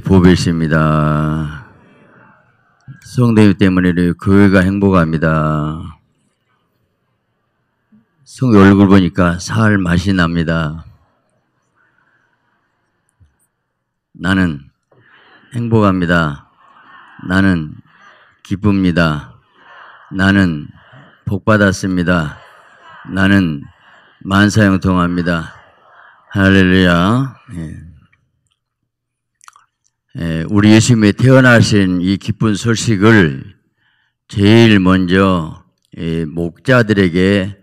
보배입니다 성대유 때문에 교회가 행복합니다. 성대 얼굴 보니까 살 맛이 납니다. 나는 행복합니다. 나는 기쁩니다. 나는 복받았습니다. 나는 만사형통합니다. 할렐루야. 예. 우리 예수님이 태어나신 이 기쁜 소식을 제일 먼저 목자들에게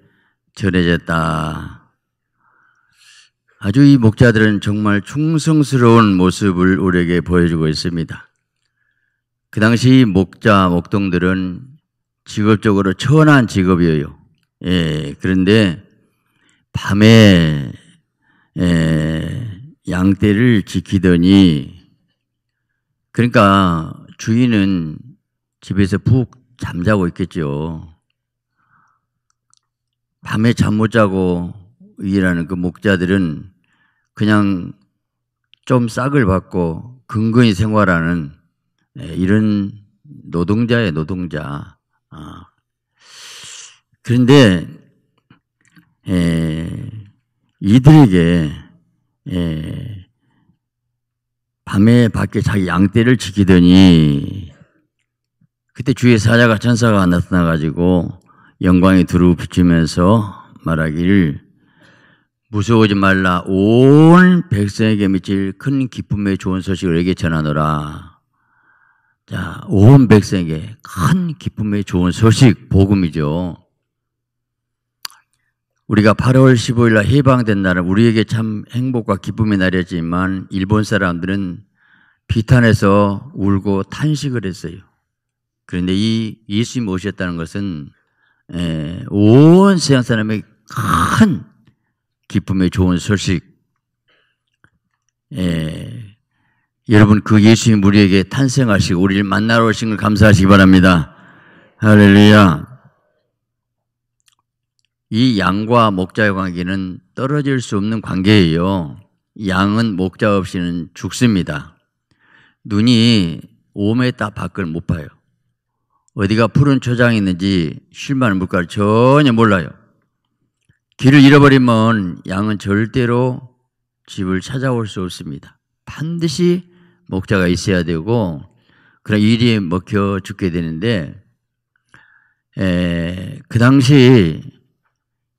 전해졌다. 아주 이 목자들은 정말 충성스러운 모습을 우리에게 보여주고 있습니다. 그 당시 목자, 목동들은 직업적으로 천한 직업이에요. 예, 그런데 밤에 예, 양떼를 지키더니 그러니까 주인은 집에서 푹 잠자고 있겠죠. 밤에 잠 못 자고 일하는 그 목자들은 그냥 좀 싹을 받고 근근히 생활하는 네, 이런 노동자의 노동자. 아. 그런데 예, 이들에게 예, 밤에 밖에 자기 양떼를 지키더니 그때 주의 사자가 천사가 나타나 가지고 영광이 두루 비추면서 말하기를 무서워하지 말라 온 백성에게 미칠 큰 기쁨의 좋은 소식을 에게 전하노라. 자, 온 백성에게 큰 기쁨의 좋은 소식 복음이죠. 우리가 8월 15일 날 해방된 날은 우리에게 참 행복과 기쁨의 날이었지만 일본 사람들은 비탄에서 울고 탄식을 했어요. 그런데 이 예수님 오셨다는 것은 온 세상 사람의 큰 기쁨의 좋은 소식. 에, 여러분 그 예수님 우리에게 탄생하시고 우리를 만나러 오신 걸 감사하시기 바랍니다. 할렐루야. 이 양과 목자의 관계는 떨어질 수 없는 관계예요. 양은 목자 없이는 죽습니다. 눈이 5m 밖을 못 봐요. 어디가 푸른 초장이 있는지 실만한 물가를 전혀 몰라요. 길을 잃어버리면 양은 절대로 집을 찾아올 수 없습니다. 반드시 목자가 있어야 되고 그런 일이 먹혀 죽게 되는데 에, 그 당시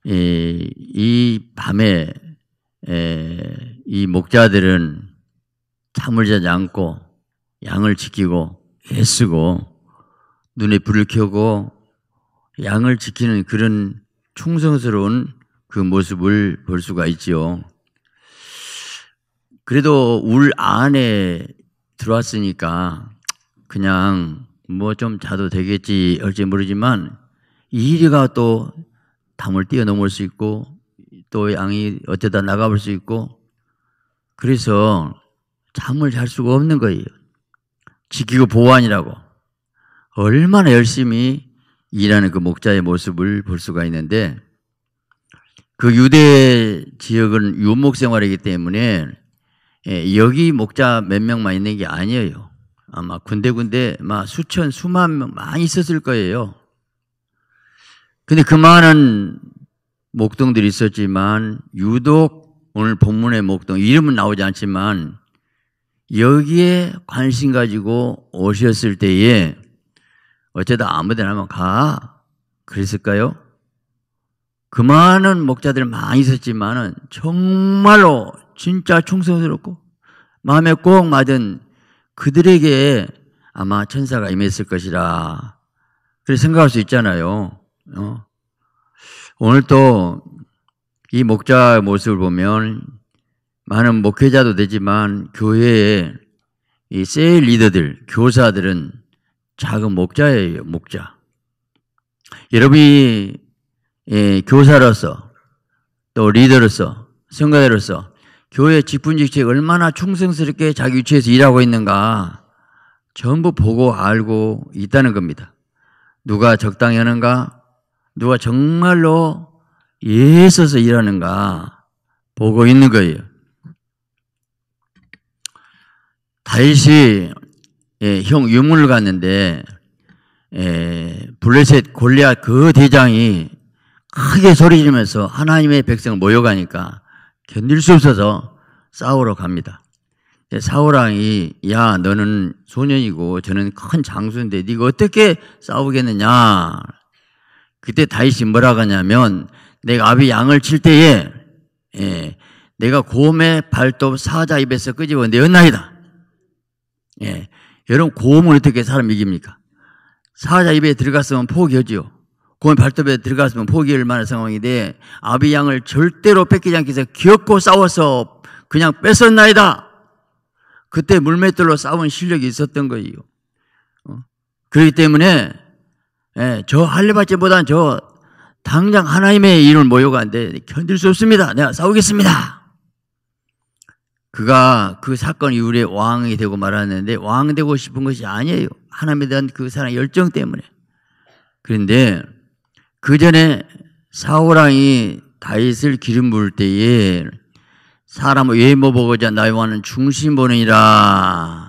이, 이 밤에 에, 이 목자들은 잠을 자지 않고 양을 지키고 애쓰고 눈에 불을 켜고 양을 지키는 그런 충성스러운 그 모습을 볼 수가 있지요. 그래도 울 안에 들어왔으니까 그냥 뭐 좀 자도 되겠지 할지 모르지만 이리가 또 담을 뛰어넘을 수 있고 또 양이 어쩌다 나가볼 수 있고 그래서 잠을 잘 수가 없는 거예요. 지키고 보완이라고 얼마나 열심히 일하는 그 목자의 모습을 볼 수가 있는데 그 유대 지역은 유목 생활이기 때문에 예, 여기 목자 몇 명만 있는 게 아니에요. 아마 군데군데 막 수천 수만 명 많이 있었을 거예요. 근데 그 많은 목동들이 있었지만 유독 오늘 본문의 목동 이름은 나오지 않지만 여기에 관심 가지고 오셨을 때에 어쩌다 아무데나 하면 가 그랬을까요? 그 많은 목자들 많이 있었지만은 정말로 진짜 충성스럽고 마음에 꼭 맞은 그들에게 아마 천사가 임했을 것이라 그렇게 생각할 수 있잖아요. 어? 오늘 또 이 목자의 모습을 보면 많은 목회자도 되지만 교회의 이 세일 리더들, 교사들은 작은 목자예요, 목자. 여러분이 예, 교사로서 또 리더로서 성가대로서 교회 직분 직책 얼마나 충성스럽게 자기 위치에서 일하고 있는가 전부 보고 알고 있다는 겁니다. 누가 적당히 하는가, 누가 정말로 예써서 일하는가 보고 있는 거예요. 다윗 예, 형 유물을 갔는데 예, 블레셋 골리앗 그 대장이 크게 소리지면서 하나님의 백성 모여가니까 견딜 수 없어서 싸우러 갑니다. 사울왕이 야 너는 소년이고 저는 큰 장수인데 네가 어떻게 싸우겠느냐 그때 다윗이 뭐라고 하냐면 내가 아비 양을 칠 때에 예, 내가 곰의 발톱 사자 입에서 끄집어 내었나이다. 예, 여러분 곰을 어떻게 사람 이깁니까? 사자 입에 들어갔으면 포기하지요. 곰의 발톱에 들어갔으면 포기할 만한 상황인데 아비 양을 절대로 뺏기지 않기 위해서 기어코 싸워서 그냥 뺏었나이다. 그때 물맷돌로 싸운 실력이 있었던 거예요. 어? 그렇기 때문에 예, 저 할례받기보다는 저 당장 하나님의 일을 모욕 안 돼. 견딜 수 없습니다. 내가 싸우겠습니다. 그가 그 사건 이후에 왕이 되고 말았는데 왕 되고 싶은 것이 아니에요. 하나님에 대한 그 사랑 열정 때문에. 그런데 그 전에 사울 왕이 다윗을 기름 부을 때에 사람 외모 보고자 나의 왕은 중심 보느니라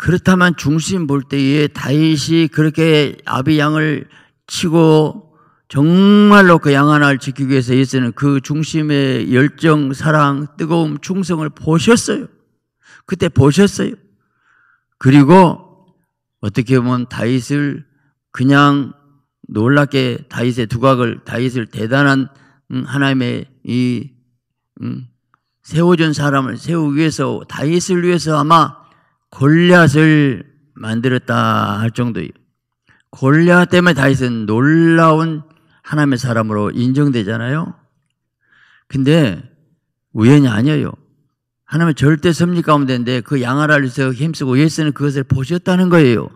그렇다면 중심 볼 때에 다윗이 그렇게 아비 양을 치고 정말로 그 양 하나를 지키기 위해서 예수는 그 중심의 열정, 사랑, 뜨거움, 충성을 보셨어요. 그때 보셨어요. 그리고 어떻게 보면 다윗을 그냥 놀랍게 다윗의 두각을 다윗을 대단한 음, 하나님의 이 음, 세워준 사람을 세우기 위해서 다윗을 위해서 아마 골리앗을 만들었다 할 정도예요. 골리앗 때문에 다윗은 놀라운 하나님의 사람으로 인정되잖아요. 근데 우연이 아니에요. 하나님의 절대 섭리 가운데인데 그 양아를 위해서 힘쓰고 예수는 그것을 보셨다는 거예요.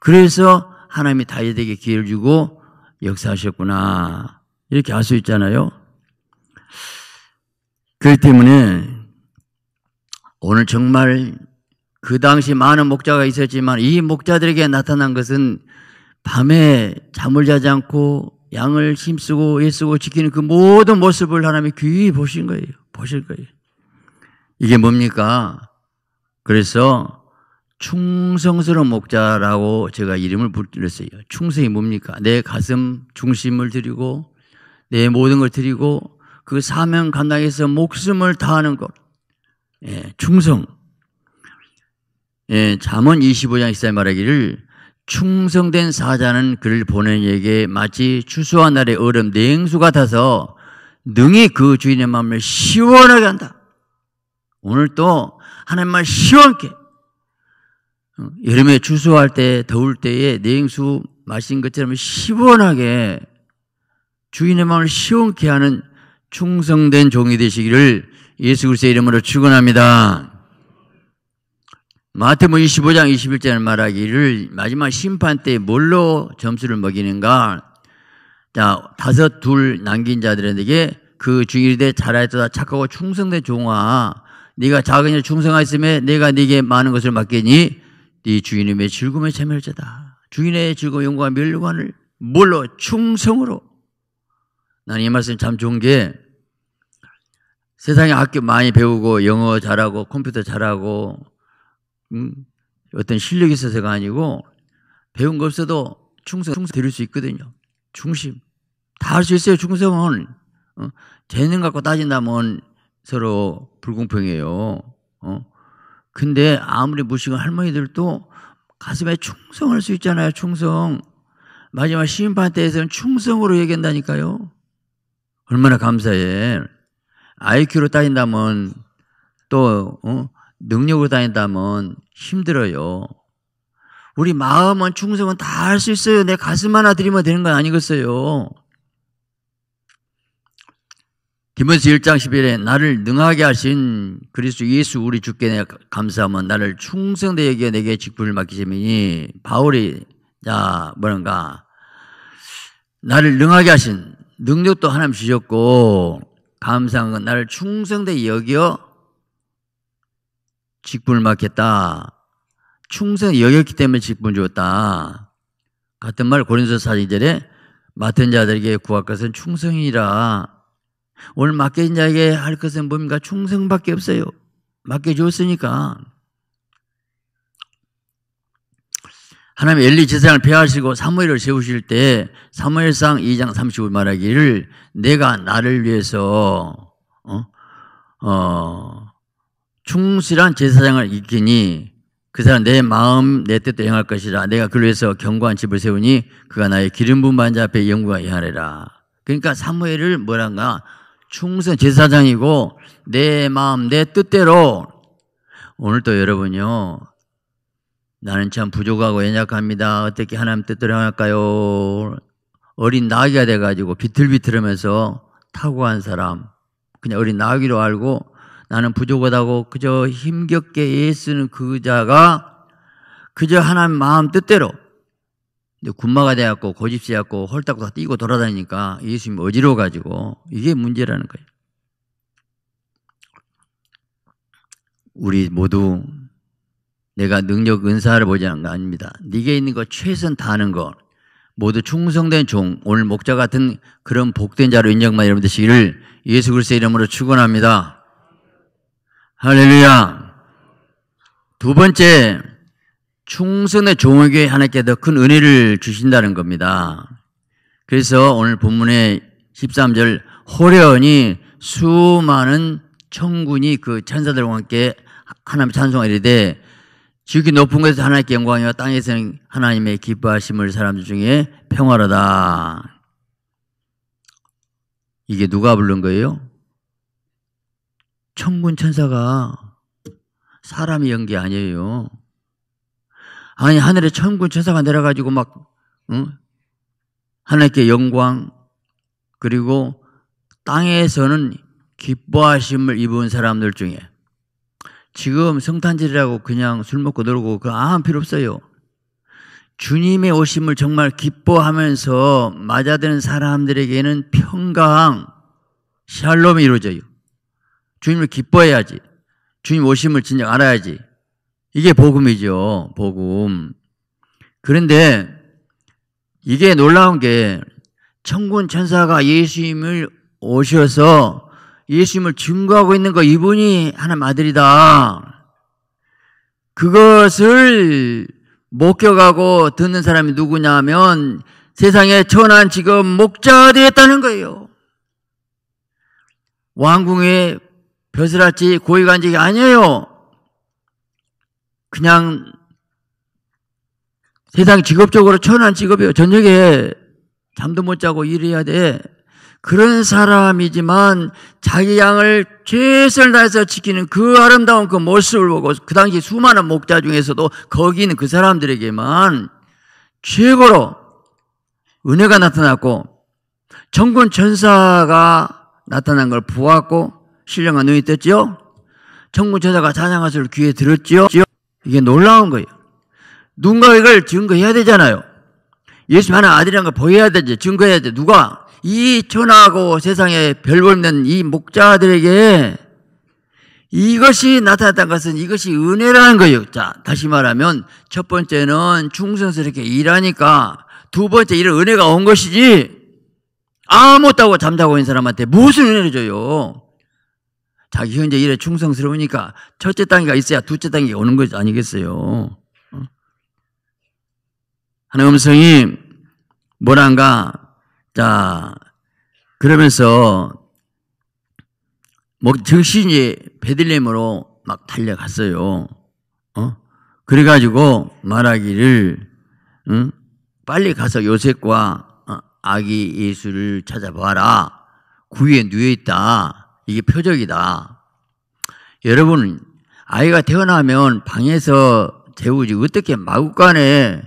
그래서 하나님이 다윗에게 기회를 주고 역사하셨구나. 이렇게 알 수 있잖아요. 그렇기 때문에 오늘 정말 그 당시 많은 목자가 있었지만 이 목자들에게 나타난 것은 밤에 잠을 자지 않고 양을 힘쓰고 애쓰고 지키는 그 모든 모습을 하나님이 귀히 보신 거예요. 보실 거예요. 이게 뭡니까? 그래서 충성스러운 목자라고 제가 이름을 불렀어요. 충성이 뭡니까? 내 가슴 중심을 드리고 내 모든 걸 드리고 그 사명 감당해서 목숨을 다하는 것. 예, 충성. 예, 잠언 25장 14에 말하기를 충성된 사자는 그를 보낸 이에게 마치 추수한 날의 얼음 냉수 같아서 능히 그 주인의 마음을 시원하게 한다. 오늘 또 하나님만 시원하게 어, 여름에 추수할 때 더울 때에 냉수 마신 것처럼 시원하게 주인의 마음을 시원케 하는 충성된 종이 되시기를 예수 그리스의 이름으로 축원합니다. 마태복음 25장 21절 말하기를 마지막 심판 때 뭘로 점수를 먹이는가? 자, 다섯 둘 남긴 자들에게 그 중일대 잘하였다 착하고 충성된 종아 네가 작은 일 충성하였음에 내가 네게 많은 것을 맡기니 네 주인님의 즐거움의 참여자다. 주인의 즐거움 영광과 멸류관을 뭘로 충성으로 나는 이 말씀 참 좋은 게 세상에 학교 많이 배우고 영어 잘하고 컴퓨터 잘하고 음, 어떤 실력 이 있어서가 아니고 배운 거 없어도 충성, 충성 드릴 수 있거든요. 중심. 다 할 수 있어요, 충성은. 어? 재능 갖고 따진다면 서로 불공평해요. 어? 근데 아무리 무식한 할머니들도 가슴에 충성할 수 있잖아요, 충성. 마지막 시인판 때에서는 충성으로 얘기한다니까요. 얼마나 감사해. IQ로 따진다면 또, 어? 능력으로 다닌다면 힘들어요. 우리 마음은 충성은 다 할 수 있어요. 내 가슴 하나 드리면 되는 건 아니겠어요. 디모스 1장 11에 나를 능하게 하신 그리스도 예수 우리 주께 내 감사하며 나를 충성되게 여기 내게 직분을 맡기시니 바울이 야뭐랄까 나를 능하게 하신 능력도 하나님 주셨고 감사한 건 나를 충성되게 여기어 직분을 맡겠다. 충성이 여겼기 때문에 직분을 주었다. 같은 말 고린도 사진절에 맡은 자들에게 구할 것은 충성이라. 오늘 맡겨진 자에게 할 것은 뭡니까? 충성밖에 없어요. 맡겨주었으니까 하나님 엘리 제사장을 폐하시고 사무엘을 세우실 때 사무엘상 2장 35 말하기를 내가 나를 위해서 어? 어 충실한 제사장을 이기니그 사람 내 마음 내 뜻도 행할 것이라 내가 그로 해서 견고한 집을 세우니 그가 나의 기름 분 반자 앞에 영구가 이하리라 그러니까 사무엘을 뭐란가 충성 제사장이고 내 마음 내 뜻대로 오늘도 여러분요 나는 참 부족하고 연약합니다 어떻게 하나님 뜻대로 할까요 어린 나귀가 돼가지고 비틀비틀하면서 타고한 사람 그냥 어린 나귀로 알고 나는 부족하다고 그저 힘겹게 애쓰는 그자가 그저 하나님 마음 뜻대로 군마가 되었고 고집세갖고 홀딱 다 뛰고 돌아다니니까 예수님 어지러워 가지고 이게 문제라는 거예요. 우리 모두 내가 능력 은사를 보지 않은 거 아닙니다. 네게 있는 거 최선 다하는 것 모두 충성된 종 오늘 목자 같은 그런 복된 자로 인정만 여러분 되시기를 예수 그리스의 이름으로 축원합니다. 할렐루야. 두 번째, 충성의 종에게 하나님께 더 큰 은혜를 주신다는 겁니다. 그래서 오늘 본문의 13절 호련이 수많은 천군이 그 천사들과 함께 하나님 찬송하리되 지극히 높은 곳에서 하나님께 영광이와 땅에서는 하나님의 기뻐하심을 사람들 중에 평화로다. 이게 누가 부른 거예요? 천군 천사가 사람이 연게 아니에요. 아니 하늘에 천군 천사가 내려가지고 막 응? 하나님께 영광 그리고 땅에서는 기뻐하심을 입은 사람들 중에 지금 성탄절이라고 그냥 술 먹고 놀고 그 아무 필요 없어요. 주님의 오심을 정말 기뻐하면서 맞아드는 사람들에게는 평강, 샬롬이 이루어져요. 주님을 기뻐해야지. 주님 오심을 진정 알아야지. 이게 복음이죠. 복음. 그런데 이게 놀라운 게 천군 천사가 예수님을 오셔서 예수님을 증거하고 있는 거 이분이 하나님 아들이다. 그것을 목격하고 듣는 사람이 누구냐면 세상에 천한 지금 목자되었다는 거예요. 왕궁에 벼슬아지고위관직이 아니에요. 그냥 세상 직업적으로 천한 직업이에요. 저녁에 잠도 못 자고 일해야 돼. 그런 사람이지만 자기 양을 최선을 다해서 지키는 그 아름다운 그 모습을 보고 그 당시 수많은 목자 중에서도 거기 있는 그 사람들에게만 최고로 은혜가 나타났고 정권 천사가 나타난 걸 보았고 신령과 눈이 떴지요? 청문천사가 사냥하을 귀에 들었지요? 이게 놀라운 거예요. 누군가 이걸 증거해야 되잖아요. 예수 하나 아들이라걸 보여야 되지. 증거해야 돼. 누가? 이 천하고 세상에 별볼는 이 목자들에게 이것이 나타났다는 것은 이것이 은혜라는 거예요. 자, 다시 말하면 첫 번째는 충성스럽게 일하니까 두 번째 이런 은혜가 온 것이지 아무것도 하고 잠자고 있는 사람한테 무슨 은혜를 줘요? 자기 현재 일에 충성스러우니까 첫째 단계가 있어야 둘째 단계가 오는 것 아니겠어요. 어? 하나님 음성이 뭐란가 자 그러면서 목 뭐 정신이 베들레헴으로 막 달려갔어요. 어? 그래가지고 말하기를 응? 빨리 가서 요셉과 어, 아기 예수를 찾아봐라. 구에 누워 있다. 이게 표적이다. 여러분, 아이가 태어나면 방에서 재우지 어떻게 마구간에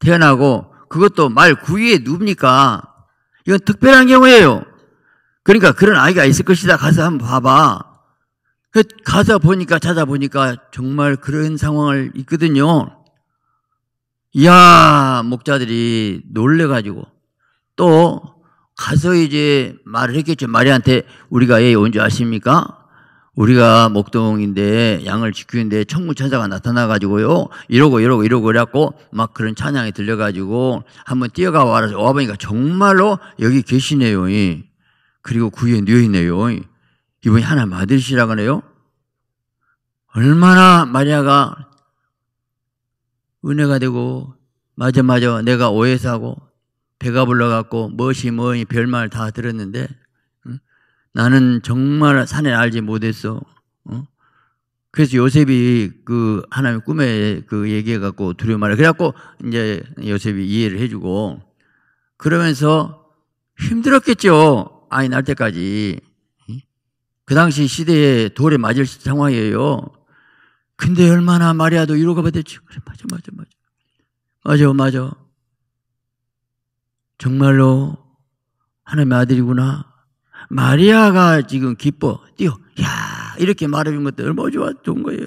태어나고 그것도 말구이에 눕니까? 이건 특별한 경우예요. 그러니까 그런 아이가 있을 것이다. 가서 한번 봐봐. 그 가서 보니까 찾아보니까 정말 그런 상황을 있거든요. 이야, 목자들이 놀래가지고 또 가서 이제 말을 했겠죠. 마리한테 우리가 예, 온줄 아십니까? 우리가 목동인데 양을 지키는데 청문천사가 나타나가지고요. 이러고 이러고 이러고 그래갖고 막 그런 찬양이 들려가지고 한번 뛰어가 와라. 와보니까 정말로 여기 계시네요. 그리고 구유에 그 누워있네요. 이분이 하나 맞으시라 그래요. 얼마나 마리아가 은혜가 되고 맞아 맞아 내가 오해사고 배가 불러갖고 무엇이 뭐니 별말 다 들었는데 나는 정말 산에 알지 못했어. 어? 그래서 요셉이 그 하나님 의 꿈에 그 얘기해갖고 두려움을 그래갖고 이제 요셉이 이해를 해주고 그러면서 힘들었겠죠. 아이 날 때까지. 그 당시 시대에 돌에 맞을 상황이에요. 근데 얼마나 마리아도 이러고 받았지 그래, 맞아, 맞아, 맞아. 맞아, 맞아. 정말로 하나님의 아들이구나. 마리아가 지금 기뻐 뛰어. 야 이렇게 말해준 것도 얼마나 좋아 좋은 거예요.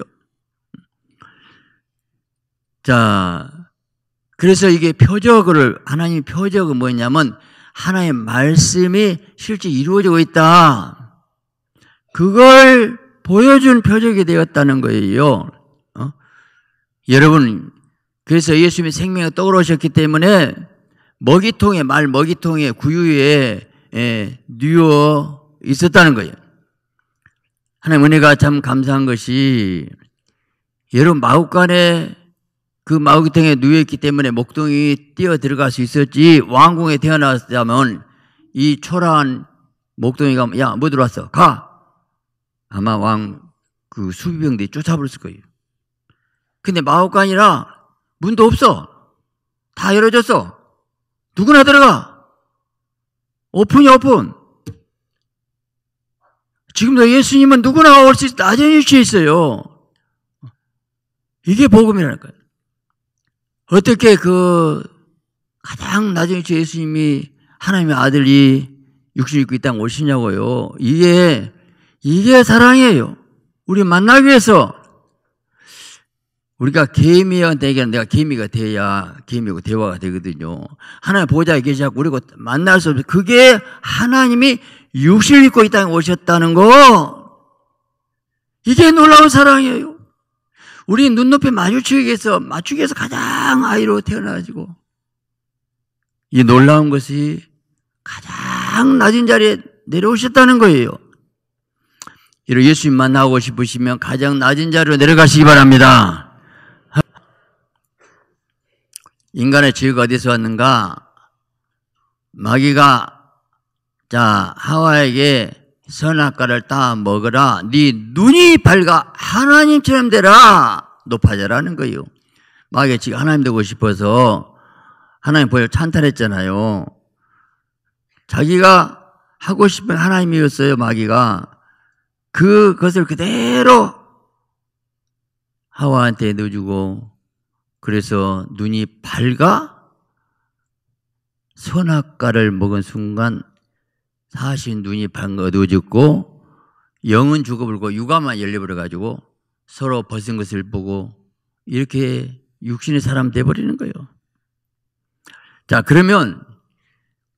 자, 그래서 이게 표적을 하나님의 표적은 뭐냐면 하나님의 말씀이 실제 이루어지고 있다. 그걸 보여준 표적이 되었다는 거예요. 어? 여러분, 그래서 예수님의 생명에 떠오르셨기 때문에 먹이통에 말 먹이통에 구유에 예, 누워 있었다는 거예요. 하나님 은혜가 참 감사한 것이 여러 마국간에 그 마국통에 누워 기 때문에 목동이 뛰어 들어갈 수 있었지 왕궁에 태어났다면 이 초라한 목동이가 야 뭐 들어왔어 가 아마 왕 그 수비병들이 쫓아버렸을 거예요. 근데 마국간이라 문도 없어 다 열어졌어 누구나 들어가. 오픈이 오픈. 지금도 예수님은 누구나 올수 있어. 낮은 위치에 있어요. 이게 복음이라니까요. 어떻게 그 가장 낮은 위치에 예수님이 하나님의 아들이 육신 입고 이땅 오시냐고요. 이게, 이게 사랑이에요. 우리 만나기 위해서 우리가 개미한테 얘기한 내가 개미가 돼야 개미하고 대화가 되거든요. 하나님 보좌에 계시고 우리가 만날 수 없어. 그게 하나님이 육신을 입고 이 땅에 오셨다는 거. 이게 놀라운 사랑이에요. 우리 눈높이 마주치기 위해서, 맞추기 위해서 가장 아이로 태어나가지고. 이 놀라운 것이 가장 낮은 자리에 내려오셨다는 거예요. 이런 예수님 만나고 싶으시면 가장 낮은 자리로 내려가시기 바랍니다. 인간의 지위가 어디서 왔는가? 마귀가 자 하와에게 선악과를 따먹어라네 눈이 밝아 하나님처럼 되라. 높아져라는 거요. 예 마귀가 지금 하나님 되고 싶어서 하나님 보여 찬탈했잖아요. 자기가 하고 싶은 하나님이었어요. 마귀가 그, 그것을 그대로 하와한테 넣어주고 그래서 눈이 밝아 선악과를 먹은 순간 사실 눈이 밝은 어두워졌고 영은 죽어버리고 육아만 열려버려가지고 서로 벗은 것을 보고 이렇게 육신의 사람 돼버리는 거예요. 자 그러면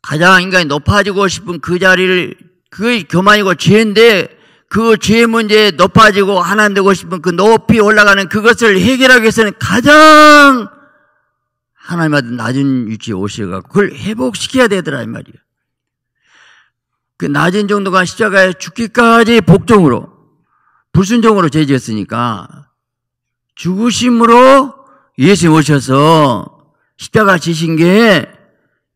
가장 인간이 높아지고 싶은 그 자리를 그게 교만이고 죄인데 그죄 문제에 높아지고 하나 되고 싶은 그 높이 올라가는 그것을 해결하기 위해서는 가장 하나님한테 낮은 위치에 오셔서 그걸 회복시켜야 되더라 이 말이에요. 그 낮은 정도가 십자가에 죽기까지 복종으로 불순종으로 죄지었으니까 죽으심으로 예수님 오셔서 십자가 지신 게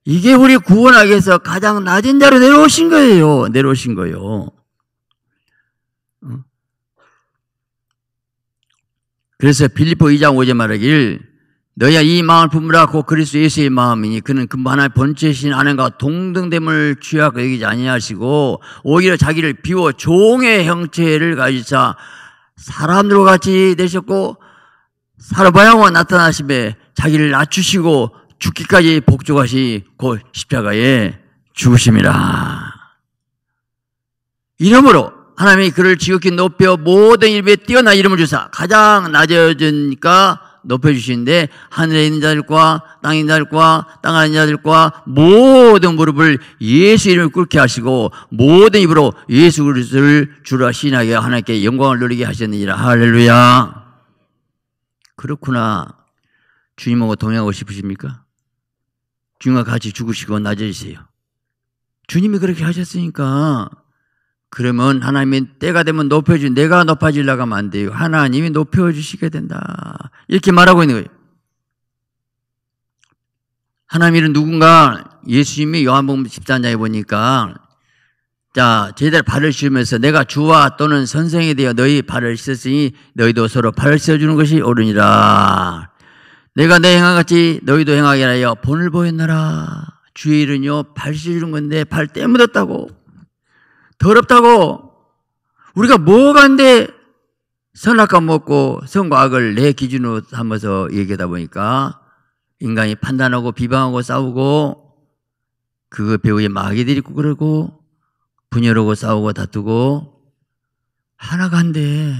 이게 우리 구원하기 위해서 가장 낮은 자로 내려오신 거예요. 내려오신 거예요. 그래서 빌리포 2장 5절 말하길 너야이 마음을 품으라 고 그리스도 예수의 마음이니 그는 그 뭐 하나의 번째신 아내가 동등됨을 취하고 여기지 아니하시고 오히려 자기를 비워 종의 형체를 가지사 사람으로 같이 되셨고 사르바야와 나타나심에 자기를 낮추시고 죽기까지 복종하시고 십자가에 죽으심이라. 이러므로 하나님이 그를 지극히 높여 모든 일에 뛰어난 이름을 주사 가장 낮아지니까 높여주시는데 하늘에 있는 자들과 땅에 있는 자들과 땅 안에 있는 자들과 모든 무릎을 예수 이름을 꿇게 하시고 모든 입으로 예수 그리스도를 주라 신하게 하나님께 영광을 누리게 하셨느니라 할렐루야 그렇구나 주님하고 동행하고 싶으십니까? 주님과 같이 죽으시고 낮아지세요 주님이 그렇게 하셨으니까 그러면 하나님이 때가 되면 높여주, 내가 높아지려고 하면 안 돼요. 하나님이 높여주시게 된다. 이렇게 말하고 있는 거예요. 하나님이 누군가 예수님이 요한복음 14장에 보니까 자, 저희들 발을 씻으면서 내가 주와 또는 선생에 대하 너희 발을 씻었으니 너희도 서로 발을 씻어주는 것이 옳으니라. 내가 내 행함 같이 너희도 행하게 하여 본을 보였노라. 주의 일은요, 발 씻어주는 건데 발 때묻었다고. 더럽다고 우리가 뭐가인데 선악과 먹고 선과 악을 내 기준으로 삼아서 얘기하다 보니까 인간이 판단하고 비방하고 싸우고 그 배우의 마귀들이 있고 그러고 분열하고 싸우고 다투고 하나가 한데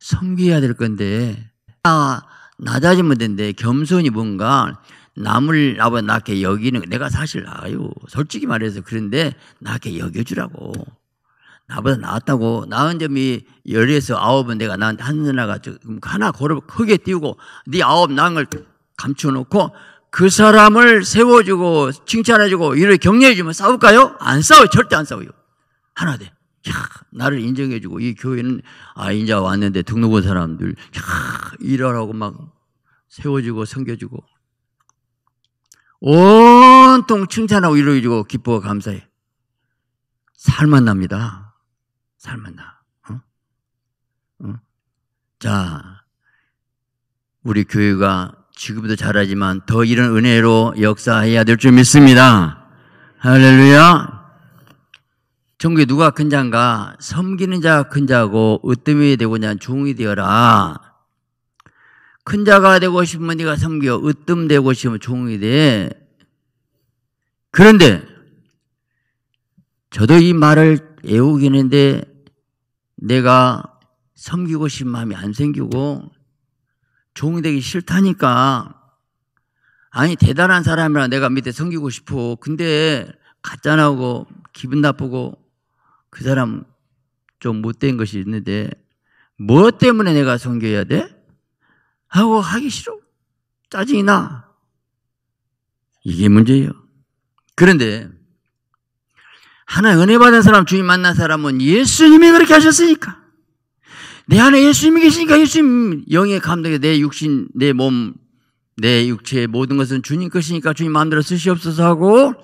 섬겨야 될 건데 아 낮아지면 된대 겸손이 뭔가 남을 나보다 낫게 여기는 내가 사실 나아요. 솔직히 말해서 그런데 낫게 여겨주라고. 나보다 나았다고 나은 점이 열에서 아홉은 내가 나한테 한 누나가 하나 걸어 크게 띄우고 네 아홉 낭을 감춰놓고 그 사람을 세워주고 칭찬해주고 이를 격려해주면 싸울까요? 안 싸워요. 절대 안 싸워요. 하나 돼. 야, 나를 인정해주고 이 교회는 아 인자 왔는데 등록 한 사람들 야, 이러라고막 세워주고 섬겨주고 온통 칭찬하고 위로해주고 기뻐 감사해. 살만 납니다. 살만 나. 어? 어? 자, 우리 교회가 지금도 잘하지만 더 이런 은혜로 역사해야 될 줄 믿습니다. 할렐루야. 전국에 누가 큰 자인가? 섬기는 자가큰 자고 으뜸이 되고 난 종이 되어라. 큰 자가 되고 싶으면 네가 섬겨. 으뜸 되고 싶으면 종이 돼. 그런데 저도 이 말을 애우기는데 내가 섬기고 싶은 마음이 안 생기고 종이 되기 싫다니까 아니 대단한 사람이라 내가 밑에 섬기고 싶어 근데 가짜나고 기분 나쁘고 그 사람 좀 못된 것이 있는데 뭐 때문에 내가 섬겨야 돼? 아우, 하기 싫어. 짜증이 나. 이게 문제예요. 그런데, 하나 은혜 받은 사람, 주님 만난 사람은 예수님이 그렇게 하셨으니까. 내 안에 예수님이 계시니까 예수님 영의 감독에내 육신, 내 몸, 내 육체의 모든 것은 주님 것이니까 주님 마음대로 쓰시옵소서 하고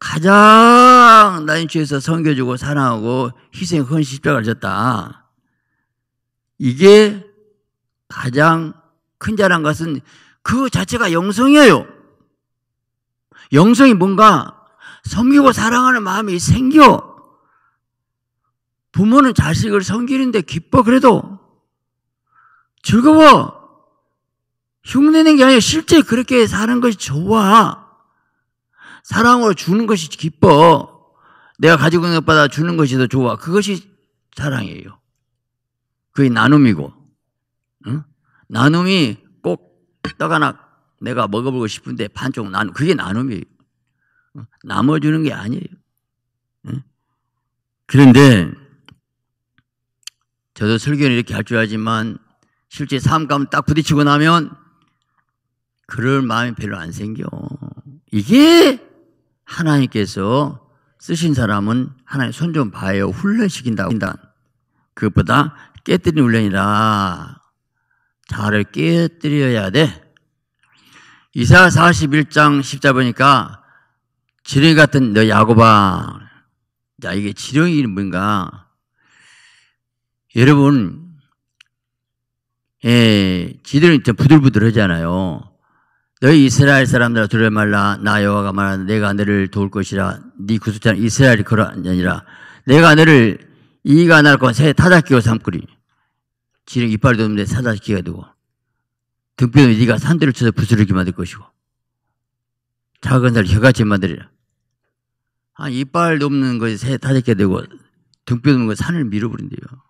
가장 나인 죄에서 섬겨주고 사랑하고 희생 헌 십자가를 졌다. 이게 가장 큰 자란 것은 그 자체가 영성이에요. 영성이 뭔가 섬기고 사랑하는 마음이 생겨. 부모는 자식을 섬기는데 기뻐 그래도 즐거워. 흉내낸 게 아니라 실제 그렇게 사는 것이 좋아. 사랑으로 주는 것이 기뻐. 내가 가지고 있는 것보다 주는 것이 더 좋아. 그것이 사랑이에요. 그게 나눔이고. 응? 나눔이 꼭 떡 하나 내가 먹어보고 싶은데 반쪽 나눔, 그게 나눔이에요. 어, 나눠주는 게 아니에요. 예? 그런데 저도 설교는 이렇게 할 줄 알지만 실제 삶 가면 딱 부딪히고 나면 그럴 마음이 별로 안 생겨. 이게 하나님께서 쓰신 사람은 하나님 손 좀 봐요. 훈련시킨다. 그것보다 깨뜨린 훈련이라 자를 깨뜨려야 돼. 이사 41장 10자 보니까 지렁 같은 너 야고바. 야, 이게 지렁이 뭔가. 여러분, 예, 지렁이 부들부들 하잖아요. 너희 이스라엘 사람들아 두려 말라 나 여호와가 말하는 내가 너를 도울 것이라 네 구속자는 이스라엘이 그러하니라 내가 너를 이가 날것새 타작기로 삼거리 지렁 이빨이 이 돋는데 사다시키가 되고 등뼈는 네가 산들을 쳐서 부스러게 만들 것이고 작은 살 혀같이 만들이라. 한 이빨 넘는 것이 새 다섯 개 되고 등뼈 넘는 것이 산을 밀어버린대요.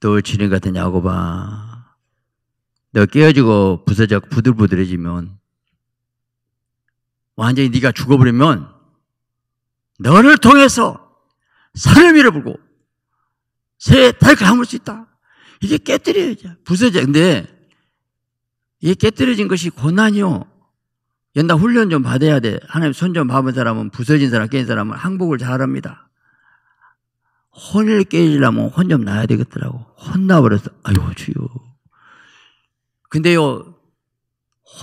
너 지렁 같은 야고바. 너 깨어지고 부서져 부들부들해지면 완전히 네가 죽어버리면 너를 통해서 산을 밀어버고새 다리를 함을수 있다. 이게 깨뜨려야죠. 부서져. 근데 이게 깨뜨려진 것이 고난이요. 옛날 훈련 좀 받아야 돼. 하나님 손좀 봐본 사람은 부서진 사람, 깨진 사람은 항복을 잘합니다. 혼을 깨지려면 혼 좀 나야 되겠더라고. 혼나버려서 아유, 주요. 근데요,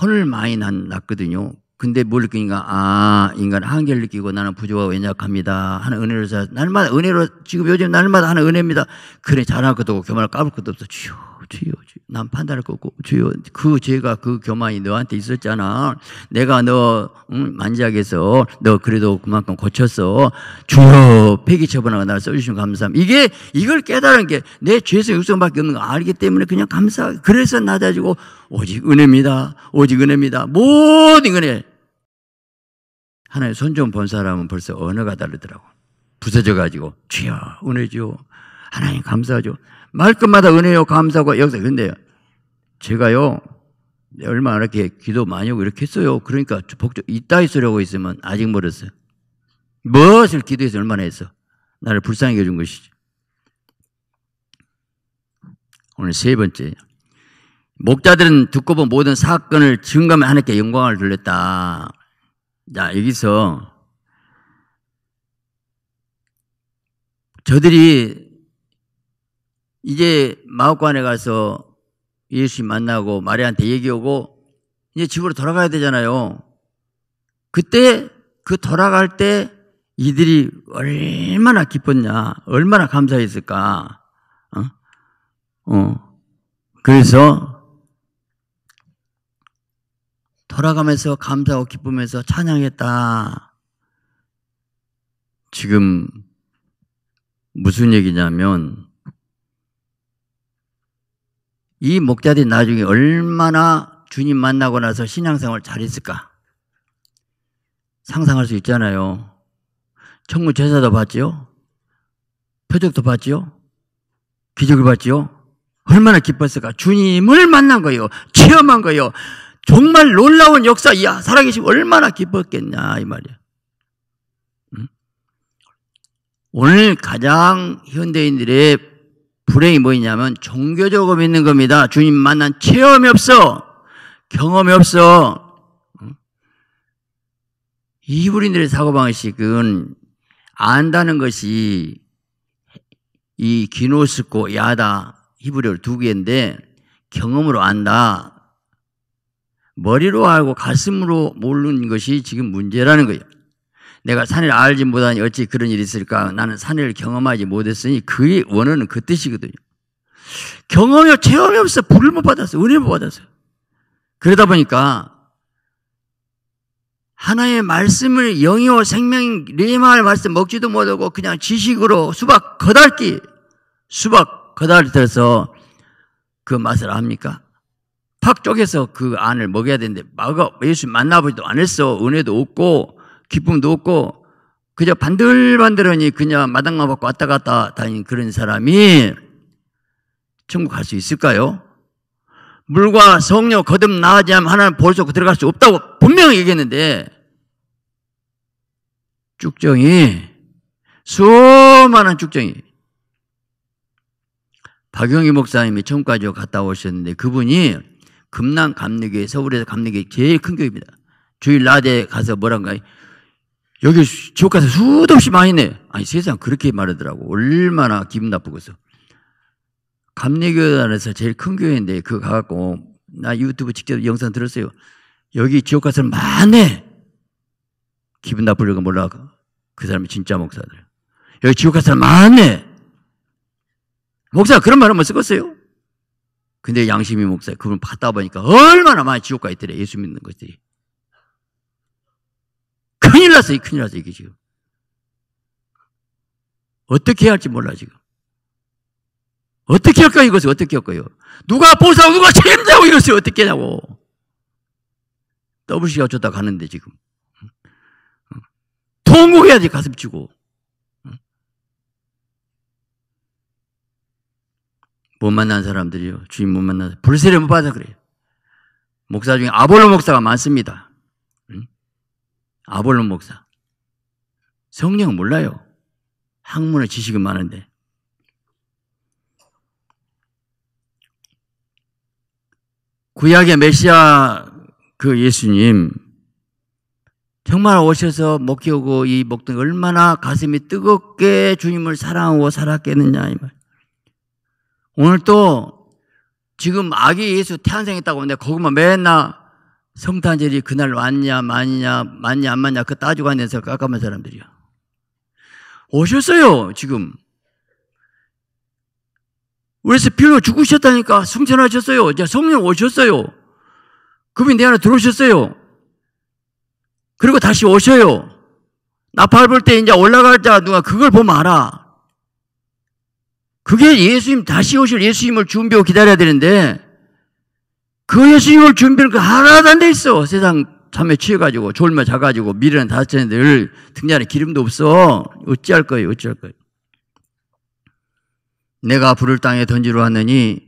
혼을 많이 났거든요. 근데 뭘 느끼니까 아 인간 한계를 느끼고 나는 부족하고 연약합니다 하는 은혜를 사 날마다 은혜로 지금 요즘 날마다 하는 은혜입니다 그래 잘할 것도 없고 교만을 까불 것도 없어 주여 주여 주여 난 판단할 것 없고 주여 그 죄가 그 교만이 너한테 있었잖아 내가 너 음, 만지하게서 너 그래도 그만큼 고쳤어 주여 폐기 처분하고 나를 써주시면감사합니다 이게 이걸 깨달은 게 내 죄성 육성밖에 없는 거 알기 때문에 그냥 감사 그래서 낮아지고 오직 은혜입니다 오직 은혜입니다 모든 은혜 하나의 손 좀 본 사람은 벌써 언어가 다르더라고. 부서져가지고, 주여, 은혜죠 하나님 감사하죠. 말끝마다 은혜요, 감사하고, 여기서 근데요. 제가요, 네, 얼마 안 이렇게 기도 많이 하고 이렇게 했어요. 그러니까 복조, 이따위 소리하고 있으면 아직 멀었어요. 무엇을 기도해서 얼마나 했어? 나를 불쌍히 해준 것이지 오늘 세 번째. 목자들은 듣고 본 모든 사건을 증감에 하나께 영광을 돌렸다. 자, 여기서 저들이 이제 마옥관에 가서 예수 님 만나고 마리아한테 얘기하고 이제 집으로 돌아가야 되잖아요. 그때 그 돌아갈 때 이들이 얼마나 기뻤냐, 얼마나 감사했을까. 어? 어. 그래서 돌아가면서 감사하고 기쁨에서 찬양했다. 지금 무슨 얘기냐면 이 목자들이 나중에 얼마나 주님 만나고 나서 신앙생활 잘했을까 상상할 수 있잖아요. 천국 제사도 봤지요. 표적도 봤지요. 기적을 봤지요. 얼마나 기뻤을까? 주님을 만난 거예요. 체험한 거예요. 정말 놀라운 역사, 이야, 살아계심 얼마나 기뻤겠냐, 이 말이야. 오늘 가장 현대인들의 불행이 뭐냐면 종교적으로 믿는 겁니다. 주님 만난 체험이 없어. 경험이 없어. 이브린들의 사고방식은 안다는 것이 이 기노스코, 야다, 히브리어 두 개인데 경험으로 안다. 머리로 알고 가슴으로 모르는 것이 지금 문제라는 거예요. 내가 산을 알지 못하니 어찌 그런 일이 있을까? 나는 산을 경험하지 못했으니 그의 원어는 그 뜻이거든요. 경험이 체험이 없어 불을 못 받았어 은혜 못 받았어요. 그러다 보니까 하나의 말씀을 영이요 생명 리마을 말씀 먹지도 못하고 그냥 지식으로 수박 거달기 수박 거달이 들어서 그 맛을 압니까? 팍쪽에서그 안을 먹여야 되는데 막아 예수 만나보지도 않았어. 은혜도 없고 기쁨도 없고 그저 반들반들하니 그냥 마당만 받고 왔다 갔다 다니는 그런 사람이 천국 갈 수 있을까요? 물과 성령 거듭 나지 않으면 하나님 보수 없고 그 들어갈 수 없다고 분명히 얘기했는데 쭉정이 수많은 쭉정이 박영희 목사님이 천국까지 갔다 오셨는데 그분이 금남 감리교회 서울에서 감리교회 제일 큰 교회입니다. 주일 낮에 가서 뭐란가 여기 지옥 가서 수도 없이 많이 내. 아니 세상 그렇게 말하더라고. 얼마나 기분 나쁘겠어. 감리교회 안에서 제일 큰 교회인데 그거 가갖고 나 유튜브 직접 영상 들었어요. 여기 지옥 가서 많네. 기분 나쁘려고 몰라. 그 사람이 진짜 목사들. 여기 지옥 가서 많네. 목사 그런 말 한번 쓰겠어요? 근데 양심이 목사 그걸 받다 보니까 얼마나 많이 지옥 가 있더래 예수 믿는 것들이 큰일 났어요 큰일 났어요 이게 지금 어떻게 해야 할지 몰라 지금 어떻게 할까요 이것을 어떻게 할까요 누가 보사 누가 책임자고 이것을 어떻게 하냐고 WC가 줬다 가는데 지금 통곡해야지 가슴 치고 못 만난 사람들이요. 주님 못 만나서 불세례 못 받아 그래요. 목사 중에 아볼로 목사가 많습니다. 응? 아볼로 목사. 성령 몰라요. 학문의 지식은 많은데. 구약의 메시아 그 예수님 정말 오셔서 먹히고이 목등 얼마나 가슴이 뜨겁게 주님을 사랑하고 살았겠느냐 이 말. 오늘 또 지금 아기 예수 태 탄생했다고 하는데 거기만 뭐 맨날 성탄절이 그날 왔냐, 맞냐, 맞냐, 안 맞냐, 그 따지고 앉아서 깜깜한 사람들이요. 오셨어요, 지금. 그래서 빌로 죽으셨다니까 승천하셨어요. 이제 성령 오셨어요. 그분이 내 안에 들어오셨어요. 그리고 다시 오셔요. 나팔 불 때 이제 올라갈 자 누가 그걸 보면 알아. 그게 예수님, 다시 오실 예수님을 준비하고 기다려야 되는데, 그 예수님을 준비하는 거 그 하나도 안 돼 있어. 세상 참에 취해가지고, 졸며 자가지고, 미래는 다섯째는데늘등장에 기름도 없어. 어찌할 거예요, 어찌할 거예요. 내가 불을 땅에 던지러 왔느니,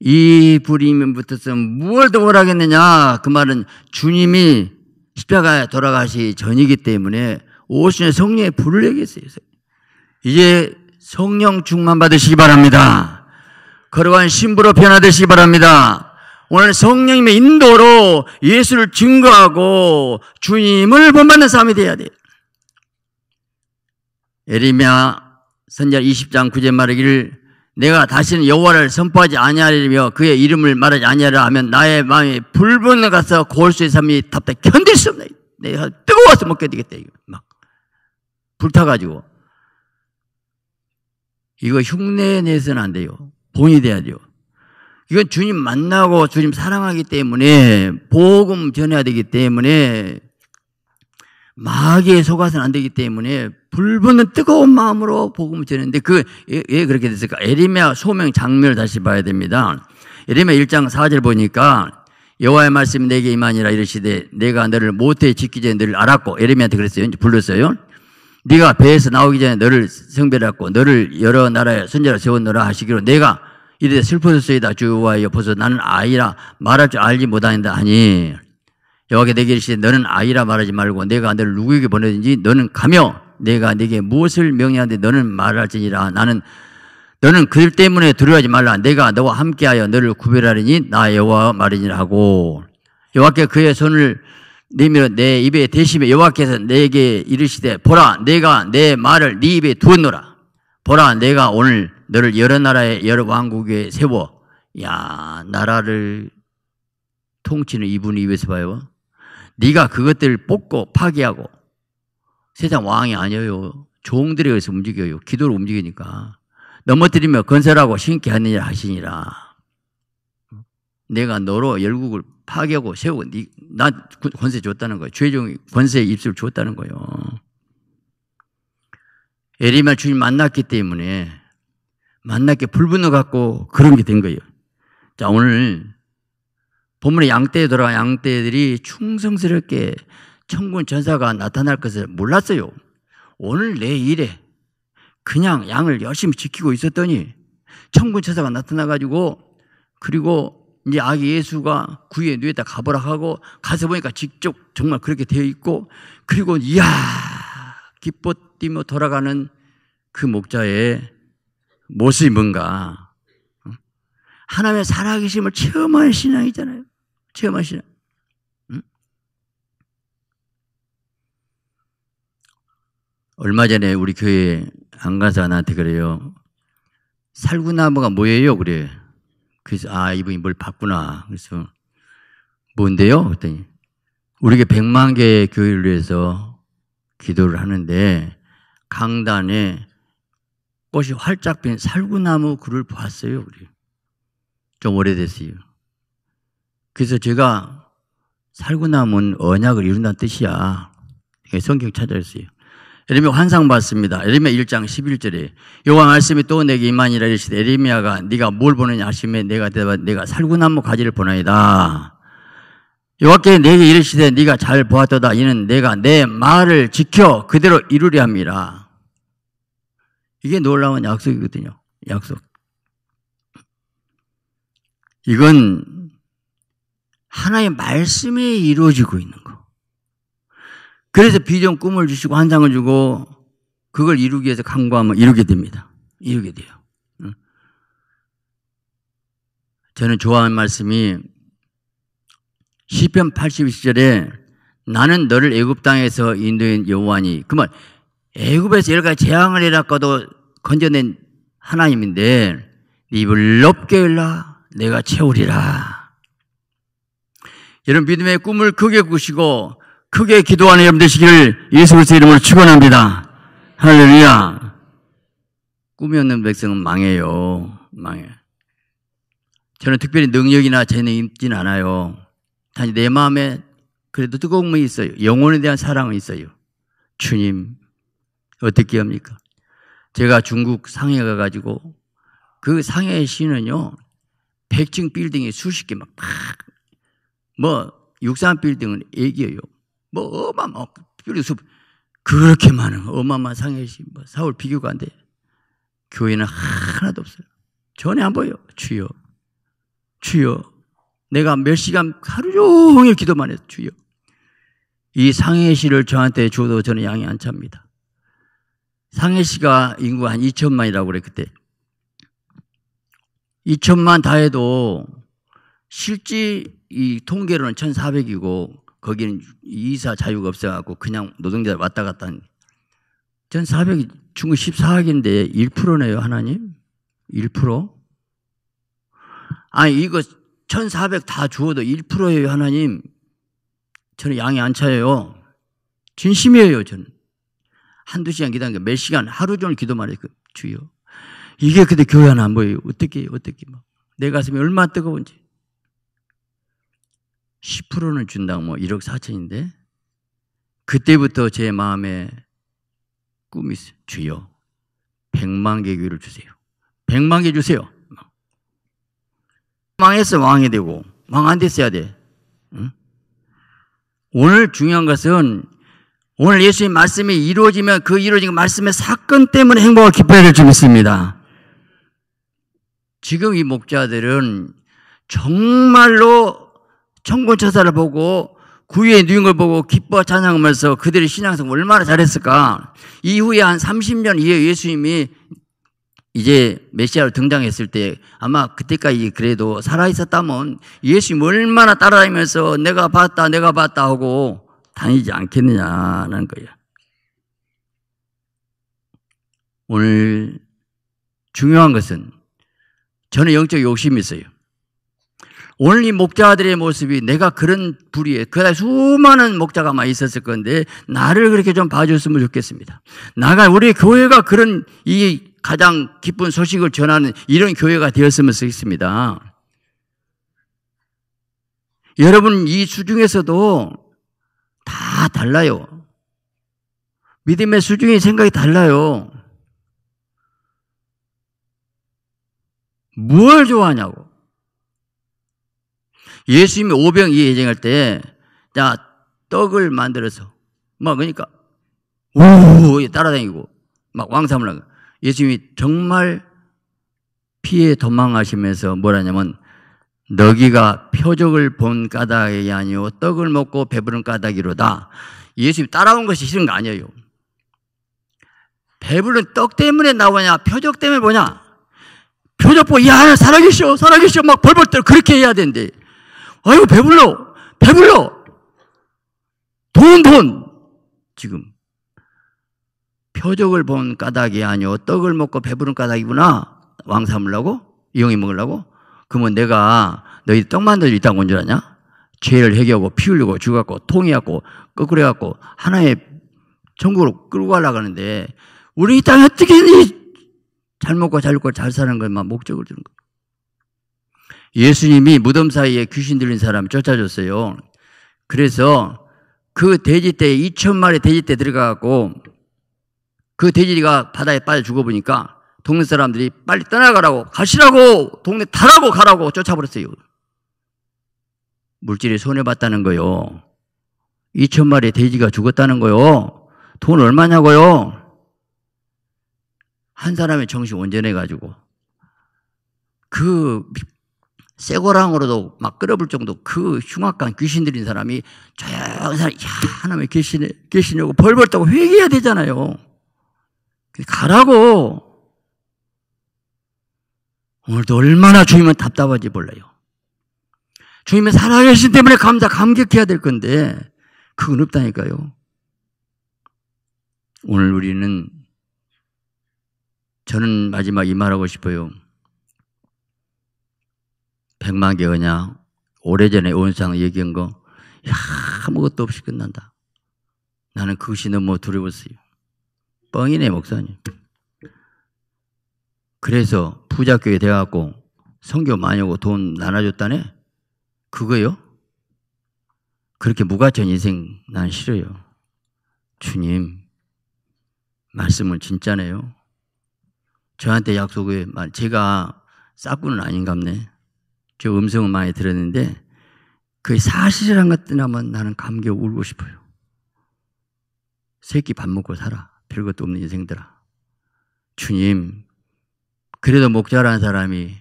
이 불이면 붙었으면 무엇도 원 하겠느냐. 그 말은 주님이 십자가에 돌아가시 전이기 때문에 오순의 성령의 불을 얘기했어요. 이제 성령 충만 받으시기 바랍니다. 거룩한 신부로 변화되시기 바랍니다. 오늘 성령님의 인도로 예수를 증거하고 주님을 본받는 삶이 되어야 돼요. 에리미야 선자 20장 9절 말하기를 내가 다시는 여호와를 선포하지 아니하리며 그의 이름을 말하지 아니하라 하면 나의 마음이 불분을 가서 고울수의 삶이 답답 견딜 수 없네. 내가 뜨거워서 못 견디겠다. 막 불타가지고 이거 흉내 내서는 안 돼요. 본이 돼야 돼요. 이건 주님 만나고 주님 사랑하기 때문에 복음 전해야 되기 때문에 마귀에 속아서는 안 되기 때문에 불붙는 뜨거운 마음으로 복음을 전했는데 그, 왜 예, 예, 그렇게 됐을까? 에리미야 소명 장면을 다시 봐야 됩니다. 에리미야 1장 4절 보니까 여호와의 말씀 내게 임하니라 이르시되 내가 너를 못해 지키자 너를 알았고 에리미야한테 그랬어요. 불렀어요. 네가 배에서 나오기 전에 너를 성별했고 너를 여러 나라의 선자로 세웠노라 하시기로 내가 이래 슬퍼졌이다 주와 여포서 나는 아이라 말할 줄 알지 못한다 하니 여호와께 내게 이르시되 너는 아이라 말하지 말고 내가 너를 누구에게 보내든지 너는 가며 내가 네게 무엇을 명령하는데 너는 말할지니라 나는 너는 그들 때문에 두려워하지 말라 내가 너와 함께하여 너를 구별하리니 나 여호와 말이니라 하고 여호와께 그의 손을 내밀어 내 입에 대시에 여호와께서 내게 이르시되 보라 내가 내 말을 네 입에 두었노라 보라 내가 오늘 너를 여러 나라의 여러 왕국에 세워 야 나라를 통치는 이분 입에서 봐요 네가 그것들을 뽑고 파괴하고 세상 왕이 아니에요 종들에 의해서 움직여요 기도로 움직이니까 넘어뜨리며 건설하고 신기하느냐 하시니라 내가 너로 열국을 파괴하고 세우고 나 권세 줬다는 거예요. 최종 권세의 입술을 줬다는 거예요. 에리미 주님 만났기 때문에 만났게 불분노 갖고 그런 게 된 거예요. 자 오늘 본문의 양떼에 돌아와 양떼들이 충성스럽게 천군 전사가 나타날 것을 몰랐어요. 오늘 내 일에 그냥 양을 열심히 지키고 있었더니 천군 전사가 나타나가지고 그리고 이제 아기 예수가 구의뇌에다 가보라 하고 가서 보니까 직접 정말 그렇게 되어 있고 그리고 이야 기뻐 뛰며 돌아가는 그 목자의 모습이 뭔가 어? 하나님의 살아계심을 체험한 신앙이잖아요. 체험한 신앙. 응? 얼마 전에 우리 교회 안 가서 나한테 그래요. 살구나무가 뭐예요? 그래. 그래서 아 이분이 뭘 봤구나. 그래서 뭔데요? 그랬더니 우리가 백만 개의 교회를 위해서 기도를 하는데 강단에 꽃이 활짝 핀 살구나무 그를 보았어요. 우리 좀 오래됐어요. 그래서 제가 살구나무는 언약을 이룬다는 뜻이야. 성경 찾아냈어요. 예레미야 환상 봤습니다. 에레미야 1장 11절에 여호와 말씀이 또 내게 임하니라 이르시되 에레미야가 네가 뭘 보느냐 하심에 내가 대답 내가 살구나무 가지를 보나이다. 여호와께 내게 이르시되 네가 잘 보았도다 이는 내가 내 말을 지켜 그대로 이루려 함이라. 이게 놀라운 약속이거든요. 약속. 이건 하나의 말씀에 이루어지고 있는 그래서 비전 꿈을 주시고 환상을 주고 그걸 이루기 위해서 강구하면 이루게 됩니다. 이루게 돼요. 저는 좋아하는 말씀이 시편 82절에 나는 너를 애굽 땅에서 인도인 여호와니 그말 애굽에서 여러 가지 재앙을 일으켜도 건져낸 하나님인데 네 입을 높게 열라 내가 채우리라. 여러분 믿음의 꿈을 크게 꾸시고 크게 기도하는 여러분 되시기를 예수 그리스도 이름으로 축원합니다. 할렐루야. 꿈이 없는 백성은 망해요. 망해. 저는 특별히 능력이나 재능이 있진 않아요. 단지 내 마음에 그래도 뜨거움이 있어요. 영혼에 대한 사랑은 있어요. 주님, 어떻게 합니까? 제가 중국 상해 가가지고 그 상해 의 시는요, 100층 빌딩이 수십 개 막, 팍, 뭐, 육산 빌딩은 애기예요. 뭐 어마마 빌립스 그렇게 많은 어마마 상해심 뭐 사울 비교가 안 돼. 교회는 하나도 없어요. 전혀 안 보여. 주여, 주여. 내가 몇 시간 하루 종일 기도만 해 주여. 이 상해시를 저한테 줘도 저는 양이 안 찹니다. 상해시가 인구 한 2천만이라고 그래 그때. 2천만 다 해도 실제 이 통계로는 1,400이고 거기는 이사 자유가 없어갖고 그냥 노동자 왔다 갔다 하는. 전 400이 중국 14억인데 1%네요, 하나님? 1%? 아니, 이거 1400 다 주어도 1%예요, 하나님. 저는 양이 안 차요. 진심이에요, 저는. 한두 시간 기다린 게 몇 시간, 하루 종일 기도만 했고, 그 주여. 이게 그때 교회 하나 안 보여요. 어떻게, 어떻게. 뭐. 내 가슴이 얼마나 뜨거운지. 1 0를 준다고 뭐 1억 4천인데 그때부터 제 마음에 꿈이 있어요. 주여 100만 개 귀를 주세요. 100만 개 주세요. 망했어 왕이 되고 왕 안 됐어야 돼. 응? 오늘 중요한 것은 오늘 예수의 말씀이 이루어지면 그 이루어진 말씀의 사건 때문에 행복과 기뻐야 주겠습니다 지금 이 목자들은 정말로 청군처사를 보고 구유에 누인 걸 보고 기뻐 찬양하면서 그들의 신앙생 얼마나 잘했을까. 이후에 한 30년 이에 후 예수님이 이제 메시아로 등장했을 때 아마 그때까지 그래도 살아있었다면 예수님 얼마나 따라다니면서 내가 봤다, 내가 봤다 하고 다니지 않겠느냐는 거예요. 오늘 중요한 것은 저는 영적 욕심이 있어요. 오늘 이 목자들의 모습이 내가 그런 부리에 그날 수많은 목자가 많이 있었을 건데 나를 그렇게 좀 봐줬으면 좋겠습니다. 나가 우리 교회가 그런 이 가장 기쁜 소식을 전하는 이런 교회가 되었으면 좋겠습니다. 여러분 이 수중에서도 다 달라요. 믿음의 수중의 생각이 달라요. 뭘 좋아하냐고. 예수님이 오병이 예정할 때, 야, 떡을 만들어서, 막, 그러니까, 우 따라다니고, 막 왕삼을 하고. 예수님이 정말 피해 도망하시면서 뭐라냐면, 너기가 표적을 본 까닭이 아니오 떡을 먹고 배부른 까닭이로다. 예수님 따라온 것이 싫은 거 아니에요. 배부른 떡 때문에 나오냐? 표적 때문에 뭐냐? 표적 보고, 야, 살아계셔, 살아계셔, 막 벌벌 떨 그렇게 해야 된대. 아유, 배불러! 배불러! 돈, 돈! 지금. 표적을 본 까닭이 아니오. 떡을 먹고 배부른 까닭이구나. 왕 삼으려고? 이용이 먹으려고? 그러면 내가 너희 떡 만들 있다고 온줄 아냐? 죄를 해결하고 피 흘리고 죽었고 통이었고 거꾸려갖고 하나의 천국으로 끌고 가려고 하는데 우리 이 땅에 어떻게 잘 먹고 잘 입고 잘 사는 것만 목적을 두는 거야. 예수님이 무덤 사이에 귀신 들린 사람 쫓아줬어요. 그래서 그 돼지 떼 2천 마리 돼지 떼 들어가고 그 돼지가 바다에 빨리 죽어보니까 동네 사람들이 빨리 떠나가라고 가시라고 동네 타라고 가라고 쫓아버렸어요. 물질이 손해봤다는 거요. 2천 마리 돼지가 죽었다는 거요. 돈 얼마냐고요. 한 사람의 정신 온전해가지고 그 쇠고랑으로도 막 끌어볼 정도 그 흉악한 귀신 들인 사람이 조용한 사람이 야, 하나님계시신이귀신고 벌벌다고 회개해야 되잖아요. 가라고. 오늘도 얼마나 주님은 답답하지 몰라요. 주님의 살아계신 때문에 감사, 감격해야 될 건데, 그건 없다니까요. 오늘 우리는 저는 마지막 이 말하고 싶어요. 백만 개 언약, 오래전에 온상 얘기한 거, 아무것도 없이 끝난다. 나는 그것이 너무 뭐 두려웠어요. 뻥이네, 목사님. 그래서 부자교회 돼갖고 성교 많이 오고 돈 나눠줬다네? 그거요? 그렇게 무가천 인생 난 싫어요. 주님, 말씀은 진짜네요. 저한테 약속을, 제가 싸구는 아닌갑네. 저 음성을 많이 들었는데 그게 사실이란 것뜨문면 나는 감겨 울고 싶어요. 새끼 밥 먹고 살아. 별것도 없는 인생들아. 주님, 그래도 목자라는 사람이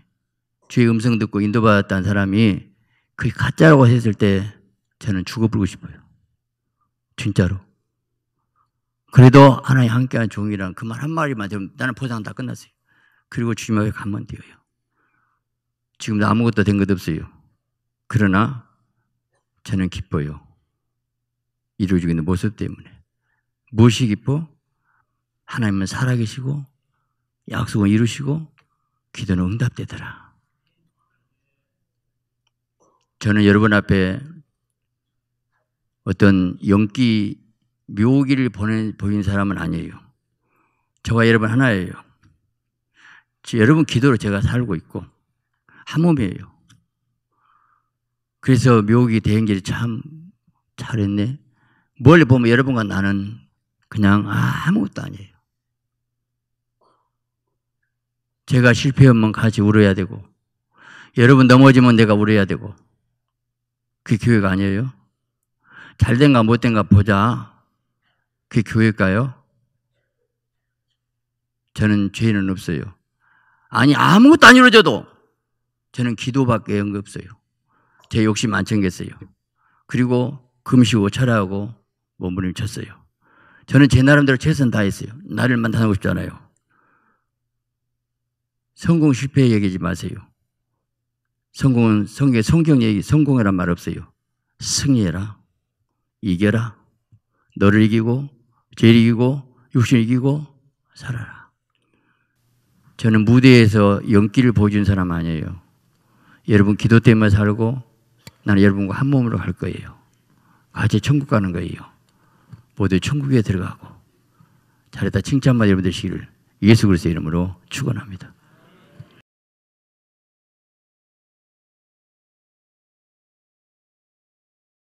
주의 음성 듣고 인도받았다는 사람이 그게 가짜라고 했을 때 저는 죽어버리고 싶어요. 진짜로. 그래도 하나의 함께한 종이란 그말 한마디만 되면 나는 보상 다 끝났어요. 그리고 주님 앞에 가면 돼요. 지금도 아무것도 된 것 없어요. 그러나 저는 기뻐요. 이루어지고 있는 모습 때문에. 무엇이 기뻐? 하나님은 살아계시고 약속은 이루시고 기도는 응답되더라. 저는 여러분 앞에 어떤 연기 묘기를 보낸, 인 사람은 아니에요. 저와 여러분 하나예요. 여러분 기도로 제가 살고 있고 한 몸이에요. 그래서 묘기 대행길이 참 잘했네. 멀리 보면 여러분과 나는 그냥 아무것도 아니에요. 제가 실패하면 같이 울어야 되고, 여러분 넘어지면 내가 울어야 되고, 그 교회가 아니에요. 잘된가 못된가 보자. 그 교회일까요? 저는 죄는 없어요. 아니, 아무것도 안 이루어져도 저는 기도밖에 연거 없어요. 제 욕심 안 챙겼어요. 그리고 금시고 철하고 몸부림 쳤어요. 저는 제 나름대로 최선 다했어요. 나를 만나고 싶잖아요. 성공 실패 얘기하지 마세요. 성공은 성경, 성경 얘기, 성공이란 말 없어요. 승리해라. 이겨라. 너를 이기고, 죄를 이기고, 육신을 이기고, 살아라. 저는 무대에서 연기를 보여준 사람 아니에요. 여러분 기도 때문에 살고 나는 여러분과 한 몸으로 갈 거예요. 같이 천국 가는 거예요. 모두 천국에 들어가고 잘했다 칭찬만 여러분 되시기를 예수 그리스도 이름으로 축원합니다.